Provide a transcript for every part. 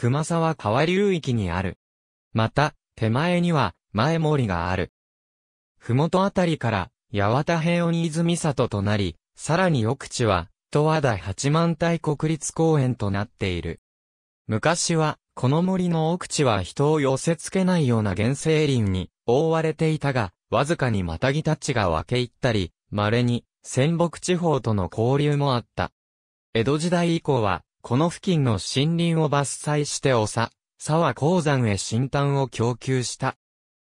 熊沢川流域にある。また、手前には、前森がある。ふもとあたりから、八幡平鬼泉里となり、さらに奥地は、十和田八幡平国立公園となっている。昔は、この森の奥地は人を寄せ付けないような原生林に覆われていたが、わずかにまたぎたちが分け入ったり、稀に、仙北地方との交流もあった。江戸時代以降は、この付近の森林を伐採しておさ、沢鉱山へ新炭を供給した。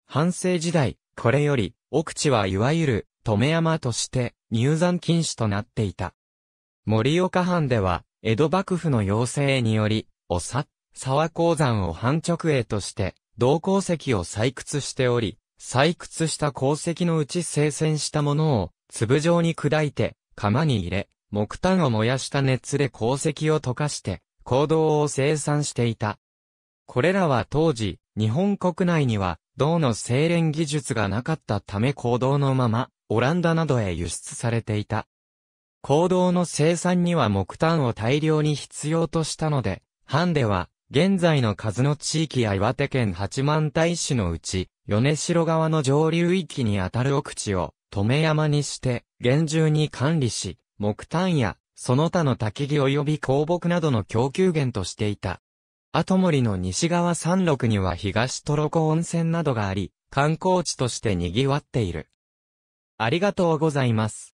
半世時代、これより、奥地はいわゆる、留山として、入山禁止となっていた。盛岡藩では、江戸幕府の要請により、おさ、沢鉱山を半直営として、銅鉱石を採掘しており、採掘した鉱石のうち生鮮したものを、粒状に砕いて、釜に入れ、木炭を燃やした熱で鉱石を溶かして、行動を生産していた。これらは当時、日本国内には、銅の精錬技術がなかったため行動のまま、オランダなどへ輸出されていた。行動の生産には木炭を大量に必要としたので、ハンデは、現在の数の地域や岩手県八幡平市のうち、米城川の上流域にあたる奥地を、止山にして、厳重に管理し、木炭や、その他の焚木及び鉱木などの供給源としていた。後森の西側山麓には東トロコ温泉などがあり、観光地として賑わっている。ありがとうございます。